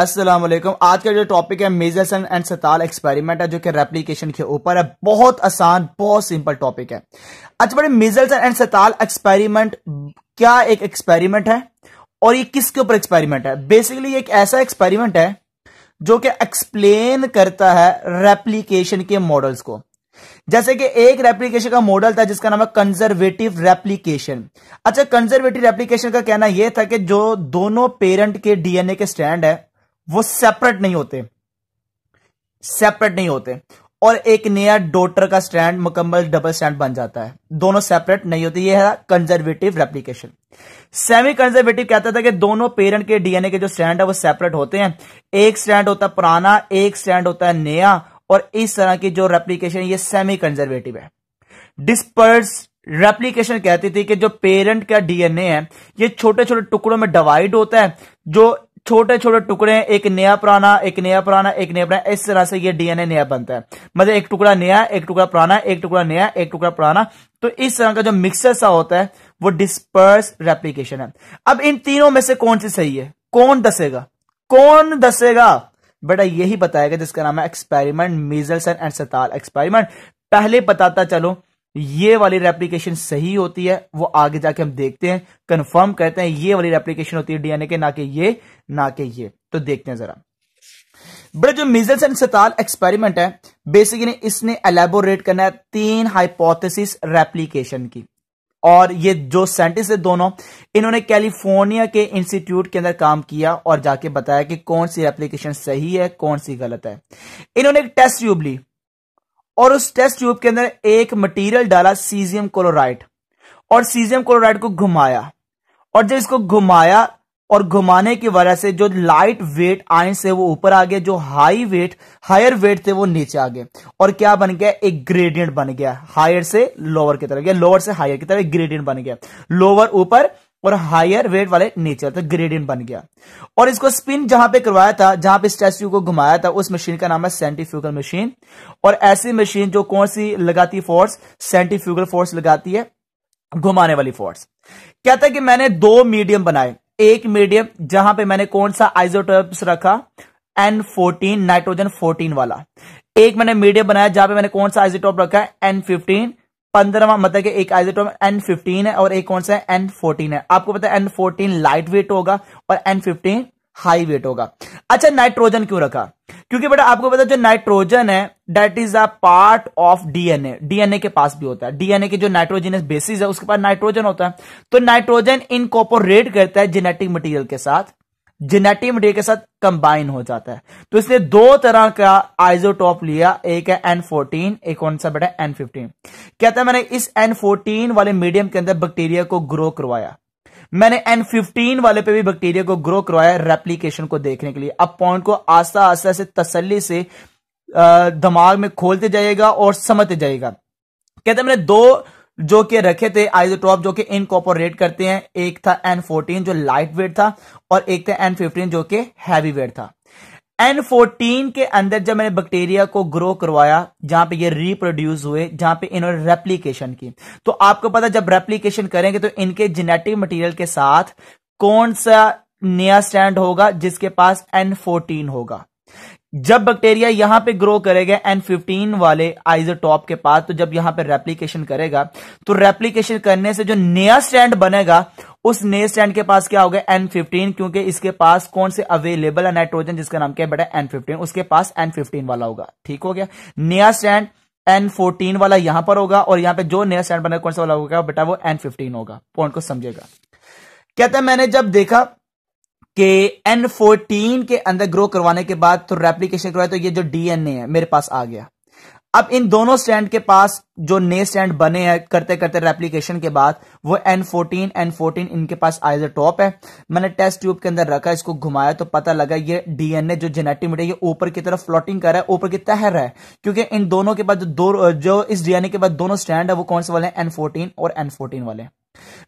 अस्सलाम वालेकुम आज का जो टॉपिक है मेजरसन एंड सताल एक्सपेरिमेंट है जो कि रेप्लीकेशन के ऊपर है बहुत आसान बहुत सिंपल टॉपिक है अच्छा बड़े मेजरसन एंड सताल एक्सपेरिमेंट क्या एक एक्सपेरिमेंट है और ये किसके ऊपर एक्सपेरिमेंट है बेसिकली एक ऐसा एक्सपेरिमेंट है जो कि एक्सप्लेन करता है रेप्लीकेशन के मॉडल्स को जैसे कि एक रेप्लीकेशन का मॉडल था जिसका नाम है कंजर्वेटिव रेप्लीकेशन अच्छा कंजर्वेटिव रेप्लीकेशन का कहना यह था कि जो दोनों पेरेंट के डीएनए के स्टैंड है वो सेपरेट नहीं होते सेपरेट नहीं होते और एक नया डोटर का स्टैंड मुकम्मल डबल स्टैंड बन जाता है दोनों सेपरेट नहीं होते ये है कंजर्वेटिव रेप्लीकेशन सेमी कंजर्वेटिव कहता था कि दोनों पेरेंट के डीएनए के जो स्टैंड है वो सेपरेट होते हैं एक स्टैंड होता है पुराना एक स्टैंड होता है नया और इस तरह की जो रेप्लीकेशन ये सेमी कंजर्वेटिव है डिस्पर्स रेप्लीकेशन कहती थी कि जो पेरेंट का डीएनए है ये छोटे छोटे टुकड़ों में डिवाइड होता है जो छोटे छोटे टुकड़े एक नया पुराना एक नया पुराना एक नया पुराना इस तरह से ये डीएनए नया बनता है मतलब एक टुकड़ा नया एक टुकड़ा पुराना एक टुकड़ा नया एक टुकड़ा पुराना तो इस तरह का जो मिक्सर सा होता है वो डिस्पर्स रेप्लीकेशन है अब इन तीनों में से कौन सी सही है कौन दसेगा कौन दसेगा बेटा यही बताएगा जिसका नाम है experiment Meselson and Stahl experiment पहले बताता चलो ये वाली रेप्लीकेशन सही होती है वो आगे जाके हम देखते हैं कंफर्म करते हैं ये वाली रेप्लीकेशन होती है डीएनए के ना कि ये ना कि ये तो देखते हैं जरा बड़े जो मिजल्स एंड सताल एक्सपेरिमेंट है बेसिकली इसने एलेबोरेट करना है तीन हाइपोथेसिस रेप्लीकेशन की और ये जो साइंटिस्ट है दोनों इन्होंने कैलिफोर्निया के इंस्टीट्यूट के अंदर काम किया और जाके बताया कि कौन सी एप्लीकेशन सही है कौन सी गलत है इन्होंने एक टेस्ट ट्यूब ली और उस टेस्ट ट्यूब के अंदर एक मटेरियल डाला सीजियम क्लोराइड और सीजियम क्लोराइड को घुमाया और जब इसको घुमाया और घुमाने की वजह से जो लाइट वेट आयन से वो ऊपर आ गए जो हाई वेट हायर वेट थे वो नीचे आ गए और क्या बन गया एक ग्रेडियंट बन गया हायर से लोअर की तरफ गया लोअर से हायर की तरफ एक ग्रेडियंट बन गया लोअर ऊपर और हायर वेट वाले नेचर तो ग्रेडियंट बन गया और इसको स्पिन जहां पे करवाया था जहां पे स्टैच्यू को घुमाया था उस मशीन का नाम है सेंटिफ्यूगल मशीन और ऐसी मशीन जो कौन सी लगाती फोर्स सेंटिफ्यूगल फोर्स लगाती है घुमाने वाली फोर्स कहता है कि मैंने दो मीडियम बनाए एक मीडियम जहां पे मैंने कौन सा आइसोटोप्स रखा एन फोर्टीन नाइट्रोजन फोर्टीन वाला एक मैंने मीडियम बनाया जहां पे मैंने कौन सा आइजोटॉप रखा है एन फिफ्टीन पंद्रहवा मतलब कि एक आइसोटोप एन फिफ्टीन है और एक कौन सा है एन फोर्टीन है आपको पता है एन फोर्टीन लाइट वेट होगा और एन फिफ्टीन हाई वेट होगा अच्छा नाइट्रोजन क्यों रखा क्योंकि बेटा आपको पता है जो नाइट्रोजन है that is a part of DNA DNA के पास भी होता है डीएनए के जो नाइट्रोजनस बेसिस है उसके पास नाइट्रोजन होता है तो नाइट्रोजन इनकॉपोरेट करता है जेनेटिक मटीरियल के साथ जेनेटिक मटेरियल के साथ कंबाइन हो जाता है तो इसने दो तरह का आइजोटॉप लिया एक है एन फोर्टीन एक कौन सा बेटा एन फिफ्टीन कहता है मैंने इस एन फोर्टीन वाले मीडियम के अंदर बैक्टीरिया को ग्रो करवाया मैंने एन फिफ्टीन वाले पे भी बैक्टीरिया को ग्रो करवाया रेप्लीकेशन को देखने के लिए अब पॉइंट को आस्ता आस्ता से तसली से दिमाग में खोलते जाइएगा और समझते जाइएगा कहते मैंने दो जो कि रखे थे आइजोटॉप जो कि इनकॉपोरेट करते हैं एक था एन फोर्टीन जो लाइट वेट था और एक था एन फिफ्टीन जो कि हैवी वेट था एन फोर्टीन के अंदर जब मैंने बैक्टीरिया को ग्रो करवाया जहां पे ये रिप्रोड्यूस हुए जहां पे इन्होंने रेप्लीकेशन की तो आपको पता जब रेप्लीकेशन करेंगे तो इनके जेनेटिक मटीरियल के साथ कौन सा नया स्टैंड होगा जिसके पास एन फोर्टीन होगा जब बैक्टीरिया यहां पे ग्रो करेगा एन फिफ्टीन वाले आइजोटॉप के पास तो जब यहां पे रेप्लीकेशन करेगा तो रेप्लीकेशन करने से जो नया स्टैंड बनेगा उस नए स्टैंड के पास क्या होगा एन फिफ्टीन क्योंकि इसके पास कौन से अवेलेबल है नाइट्रोजन जिसका नाम क्या बेटा एन फिफ्टीन उसके पास एन फिफ्टीन वाला होगा ठीक हो गया नया स्टैंड एन फोर्टीन वाला यहां पर होगा और यहां पर जो नया स्टैंड बनेगा कौन सा वाला होगा बेटा वो एन फिफ्टीन होगा पॉइंट को समझेगा कहते हैं मैंने जब देखा कि N14 के अंदर ग्रो करवाने के बाद तो रेप्लीकेशन करवाए तो ये जो डीएनए है मेरे पास आ गया अब इन दोनों स्टैंड के पास जो नए स्टैंड बने हैं करते करते रेप्लीकेशन के बाद वो N14 N14 इनके पास आइज टॉप है मैंने टेस्ट ट्यूब के अंदर रखा इसको घुमाया तो पता लगा ये डीएनए जो जेनेटिक मटेरियल ये ऊपर की तरफ फ्लोटिंग कर रहा है ऊपर की तह रहा है क्योंकि इन दोनों के बाद जो दो जो इस डीएनए के बाद दोनों स्टैंड है वो कौन से वाले हैं एन और एन वाले हैं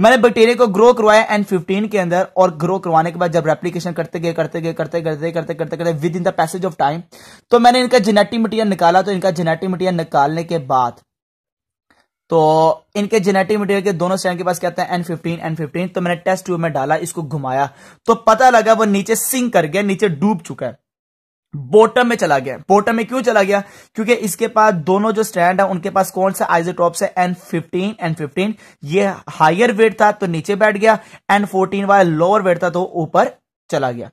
मैंने बैक्टीरिया को ग्रो करवाया एन फिफ्टीन के अंदर और ग्रो करवाने के बाद जब रेप्लीकेशन करते गए करते गए करते करते करते करते करते with in the passage of time तो मैंने इनका जेनेटिक मटीरियल निकाला तो इनका जेनेटिक मटीरियल निकालने के बाद तो इनके जेनेटिक मटेरियल के दोनों स्टैंड के पास कहते हैं एन फिफ्टीन एन फिफ्टीन तो मैंने टेस्ट ट्यूब में डाला इसको घुमाया तो पता लगा वो नीचे सिंक कर गया नीचे डूब चुका है बॉटम में चला गया बॉटम में क्यों चला गया क्योंकि इसके पास दोनों जो स्टैंड है उनके पास कौन सा आइजोटॉप है एन फिफ्टीन एन फिफ्टीन ये हायर वेट था तो नीचे बैठ गया एन फोर्टीन वाला लोअर वेट था तो ऊपर चला गया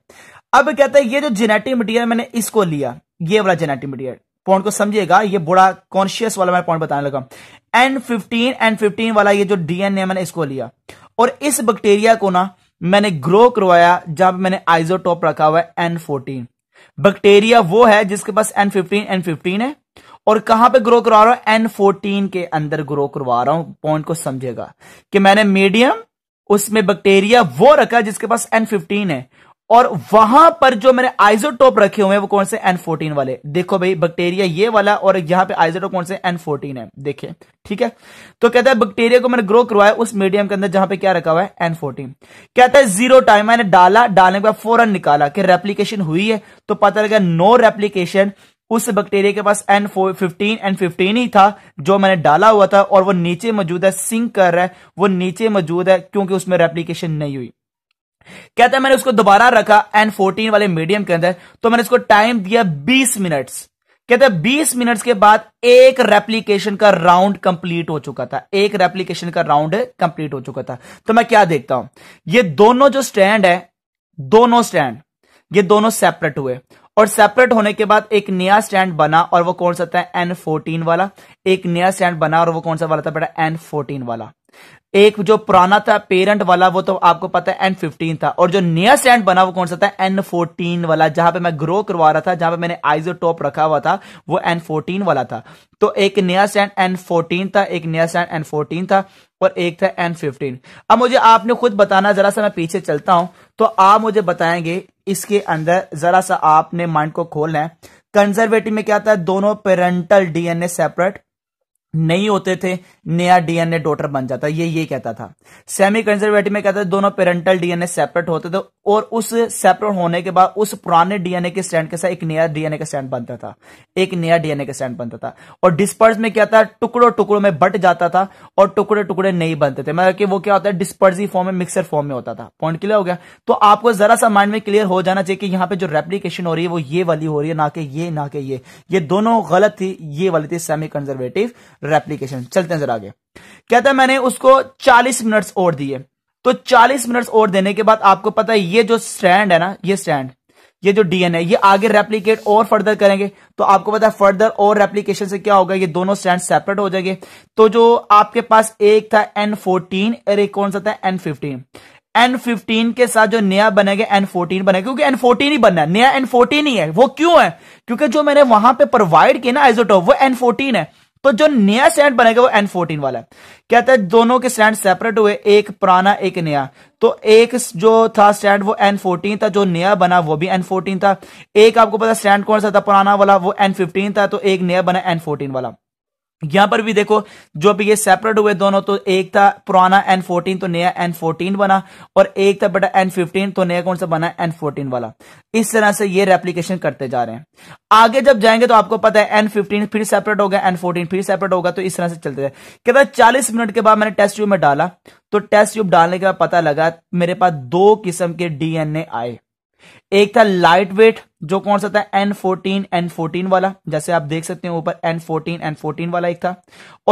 अब कहते हैं ये जो जेनेटिक मटीरियल मैंने इसको लिया ये वाला जेनेटिक मटीरियल पॉइंट को समझिएगा ये बुरा कॉन्शियस वाला मैं पॉइंट बताने लगा एन फिफ्टीन एन फिफ्टीन वाला ये जो डीएनए मैंने इसको लिया और इस बैक्टीरिया को ना मैंने ग्रो करवाया जहां मैंने आइजोटॉप रखा हुआ है एन फोर्टीन बैक्टीरिया वो है जिसके पास एन फिफ्टीन एन फिफ्टीन है और कहां पे ग्रो करवा रहा हूं एन फोर्टीन के अंदर ग्रो करवा रहा हूं पॉइंट को समझेगा कि मैंने मीडियम उसमें बैक्टीरिया वो रखा जिसके पास एन फिफ्टीन है और वहां पर जो मैंने आइजोटोप रखे हुए हैं वो कौन से एन फोर्टीन वाले देखो भाई बैक्टीरिया ये वाला और यहां पे आइजोटोप कौन से एन फोर्टीन है देखिए ठीक है तो कहता है बैक्टीरिया को मैंने ग्रो करवाया उस मीडियम के अंदर जहां पे क्या रखा हुआ है एन फोर्टीन कहता है जीरो टाइम मैंने डाला डालने के बाद फोरन निकाला कि रेप्लीकेशन हुई है तो पता लगा नो रेप्लीकेशन उस बैक्टीरिया के पास N four fifteen N fifteen ही था जो मैंने डाला हुआ था और वो नीचे मौजूद है सिंक कर रहा है वो नीचे मौजूद है क्योंकि उसमें रेप्लीकेशन नहीं हुई कहता है मैंने उसको दोबारा रखा एन फोर्टीन वाले मीडियम के अंदर तो मैंने उसको टाइम दिया बीस मिनट्स कहते हैं बीस मिनट्स के बाद एक रेप्लीकेशन का राउंड कंप्लीट हो चुका था एक रेप्लीकेशन का राउंड कंप्लीट हो चुका था तो मैं क्या देखता हूं ये दोनों जो स्टैंड है दोनों स्टैंड ये दोनों सेपरेट हुए और सेपरेट होने के बाद एक नया स्टैंड बना और वो कौन सा था एन फोर्टीन वाला एक नया स्टैंड बना और वो कौन सा वाला था बेटा एन फोर्टीन वाला एक जो पुराना था पेरेंट वाला वो तो आपको पता है एन फिफ्टीन था और जो नियर स्टैंड बना वो कौन सा था एन फोर्टीन वाला जहां पे मैं ग्रो करवा रहा था जहां पे मैंने आइजोटॉप रखा हुआ था वो एन फोर्टीन वाला था तो एक नया स्टैंड एन फोर्टीन था एक नया स्टैंड एन फोर्टीन था और एक था एन फिफ्टीन अब मुझे आपने खुद बताना जरा सा मैं पीछे चलता हूं तो आप मुझे बताएंगे इसके अंदर जरा सा आपने माइंड को खोलना है कंजर्वेटिव में क्या था दोनों पेरेंटल डीएनए सेपरेट नहीं होते थे नया डीएनए डॉटर बन जाता ये ये कहता था सेमी कंजर्वेटिव में कहता है दोनों पेरेंटल डीएनए सेपरेट होते थे और उस सेपरेट होने के बाद उस पुराने डीएनए के स्टैंड के साथ एक नया डीएनए का स्टैंड बनता था एक नया डीएनए का स्टैंड बनता था और डिस्पर्स में क्या था टुकड़ों टुकड़ों में बट जाता था और टुकड़े टुकड़े नहीं बनते थे मतलब कि वो क्या होता है डिस्पर्जी फॉर्म में मिक्सर फॉर्म में होता था पॉइंट क्लियर हो गया तो आपको जरा सा माइंड में क्लियर हो जाना चाहिए कि यहाँ पे जो रेप्लीकेशन हो रही है वो ये वाली हो रही है ना कि ये ना कि ये ये दोनों गलत थी ये वाली थी सेमी कंजर्वेटिव रेप्लीकेशन चलते हैं जरा आगे कहता है मैंने उसको 40 मिनट्स और दिए तो 40 मिनट्स और देने के बाद आपको पता है ये जो स्टैंड है ना ये स्टैंड ये जो डीएनए ये आगे रेप्लीकेट और फर्दर करेंगे तो आपको पता है फर्दर और रेप्लीकेशन से क्या होगा ये दोनों स्टैंड सेपरेट हो जाएंगे तो जो आपके पास एक था एन फोर्टीन और एक कौन सा था एन फिफ्टीन एन फिफ्टीन के साथ जो नया बनेगा एन फोर्टीन बनेगा क्योंकि एन फोर्टीन ही बनना है नया एन फोर्टीन ही है वो क्यों है क्योंकि जो मैंने वहां पे प्रोवाइड किया ना एजोटोप वो एन फोर्टीन है तो जो नया स्टैंड बनेगा वो एन फोर्टीन वाला है कहता है दोनों के स्टैंड सेपरेट हुए एक पुराना एक नया तो एक जो था स्टैंड वो एन फोर्टीन था जो नया बना वो भी एन फोर्टीन था एक आपको पता स्टैंड कौन सा था पुराना वाला वो एन फिफ्टीन था तो एक नया बना एन फोर्टीन वाला यहां पर भी देखो जो अभी ये सेपरेट हुए दोनों तो एक था पुराना एन फोर्टीन तो नया एन फोर्टीन बना और एक था बेटा एन फिफ्टीन तो नया कौन सा बना एन फोर्टीन वाला इस तरह से ये रेप्लीकेशन करते जा रहे हैं आगे जब जाएंगे तो आपको पता है एन फिफ्टीन फिर सेपरेट गया एन फोर्टीन फिर सेपरेट होगा तो इस तरह से चलते जाए कहता चालीस मिनट के बाद मैंने टेस्ट ट्यूब में डाला तो टेस्ट ट्यूब डालने के बाद पता लगा मेरे पास दो किस्म के डीएनए आए एक था लाइट वेट जो कौन सा था एन फोर्टीन एन फोर्टीन वाला जैसे आप देख सकते हैं ऊपर एन फोर्टीन एन फोर्टीन वाला एक था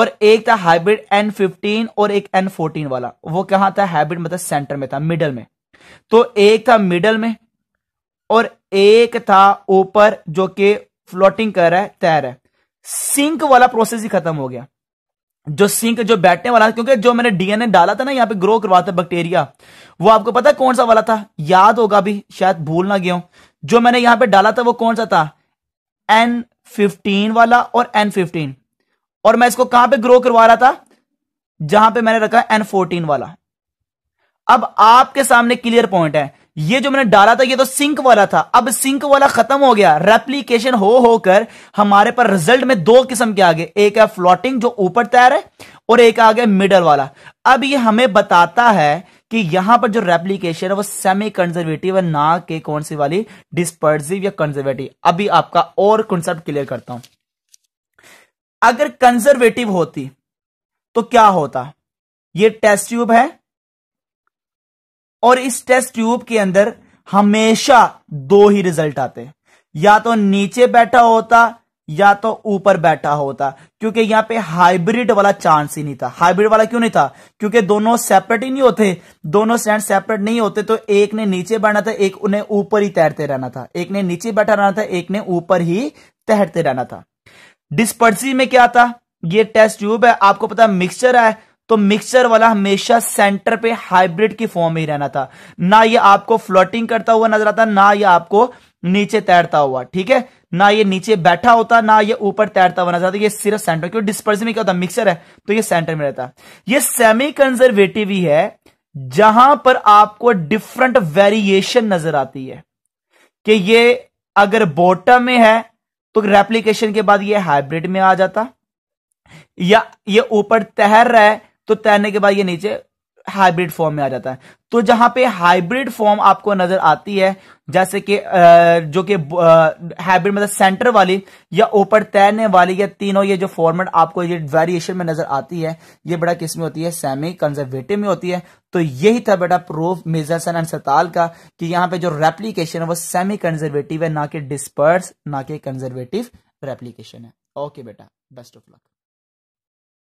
और एक था हाइब्रिड एन फिफ्टीन और एक एन फोर्टीन वाला वो कहां था हाइब्रिड मतलब सेंटर में था मिडल में तो एक था मिडल में और एक था ऊपर जो कि फ्लोटिंग कर रहा है तैर है सिंक वाला प्रोसेस ही खत्म हो गया जो सिंक जो बैठने वाला क्योंकि जो मैंने डीएनए डाला था ना यहाँ पे ग्रो करवाता बैक्टीरिया वो आपको पता कौन सा वाला था याद होगा अभी शायद भूल ना गया जो मैंने यहाँ पे डाला था वो कौन सा था एन फिफ्टीन वाला और एन फिफ्टीन और मैं इसको कहां पे ग्रो करवा रहा था जहां पे मैंने रखा एन फोर्टीन वाला अब आपके सामने क्लियर पॉइंट है ये जो मैंने डाला था ये तो सिंक वाला था अब सिंक वाला खत्म हो गया रेप्लीकेशन हो होकर हमारे पर रिजल्ट में दो किस्म के आगे एक है फ्लोटिंग जो ऊपर तैर है और एक आ गया मिडल वाला अब ये हमें बताता है कि यहां पर जो रेप्लीकेशन है वो सेमी कंजर्वेटिव है ना के कौन सी वाली डिस्पर्सिव या कंजर्वेटिव अभी आपका और कॉन्सेप्ट क्लियर करता हूं अगर कंजर्वेटिव होती तो क्या होता ये टेस्ट ट्यूब है और इस टेस्ट ट्यूब के अंदर हमेशा दो ही रिजल्ट आते या तो नीचे बैठा होता या तो ऊपर बैठा होता क्योंकि यहां पे हाइब्रिड वाला चांस ही नहीं था हाइब्रिड वाला क्यों नहीं था क्योंकि दोनों सेपरेट ही नहीं होते दोनों स्टैंड सेपरेट नहीं होते तो एक ने नीचे बैठना था एक उन्हें ऊपर ही तैरते रहना था एक ने नीचे बैठा रहना था एक ने ऊपर ही तैरते रहना था डिस्पर्सी में क्या था ये टेस्ट ट्यूब है आपको पता मिक्सचर है तो मिक्सचर वाला हमेशा सेंटर पे हाइब्रिड की फॉर्म में ही रहना था ना ये आपको फ्लोटिंग करता हुआ नजर आता ना ये आपको नीचे तैरता हुआ ठीक है ना ये नीचे बैठा होता ना ये ऊपर तैरता हुआ नजर आता ये सिर्फ सेंटर क्योंकि डिस्पर्स में क्या होता मिक्सर है तो ये सेंटर में रहता ये सेमी कंजर्वेटिव ही है जहां पर आपको डिफरेंट वेरिएशन नजर आती है कि ये अगर बॉटम में है तो रेप्लीकेशन के बाद ये हाइब्रिड में आ जाता या ये ऊपर तैर रहा है तो तैरने के बाद ये नीचे हाइब्रिड फॉर्म में आ जाता है तो जहां पे हाइब्रिड फॉर्म आपको नजर आती है जैसे कि जो कि हाइब्रिड मतलब सेंटर वाली या ऊपर तैरने वाली या तीनों ये जो फॉर्मेट आपको ये वेरिएशन में नजर आती है ये बड़ा किस में होती है सेमी कंजर्वेटिव में होती है तो यही था बेटा प्रूफ मिजरसन एंड सताल का कि यहां पे जो रेप्लीकेशन है वो सेमी कंजर्वेटिव है ना कि डिस्पर्स ना कि कंजर्वेटिव रेप्लीकेशन है ओके बेटा बेस्ट ऑफ लक